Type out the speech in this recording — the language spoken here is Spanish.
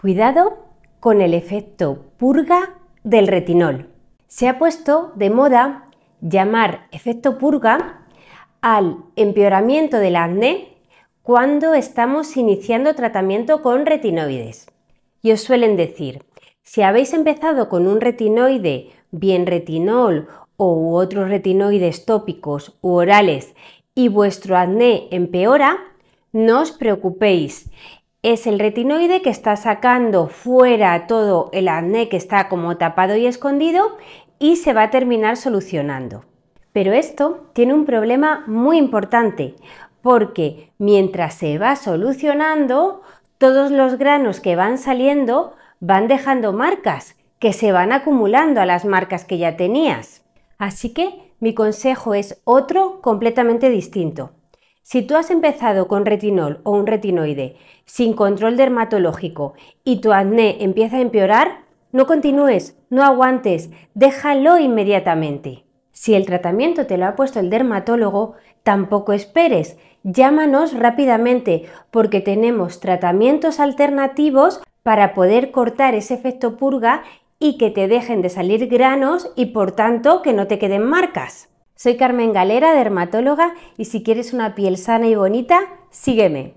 Cuidado con el efecto purga del retinol. Se ha puesto de moda llamar efecto purga al empeoramiento del acné cuando estamos iniciando tratamiento con retinoides. Y os suelen decir, si habéis empezado con un retinoide, bien retinol o otros retinoides tópicos u orales, y vuestro acné empeora, no os preocupéis, es el retinoide que está sacando fuera todo el acné que está como tapado y escondido y se va a terminar solucionando. Pero esto tiene un problema muy importante porque mientras se va solucionando, todos los granos que van saliendo van dejando marcas que se van acumulando a las marcas que ya tenías. Así que mi consejo es otro completamente distinto. Si tú has empezado con retinol o un retinoide sin control dermatológico y tu acné empieza a empeorar, no continúes, no aguantes, déjalo inmediatamente. Si el tratamiento te lo ha puesto el dermatólogo, tampoco esperes, llámanos rápidamente porque tenemos tratamientos alternativos para poder cortar ese efecto purga y que te dejen de salir granos y por tanto que no te queden marcas. Soy Carmen Galera, dermatóloga, y si quieres una piel sana y bonita, sígueme.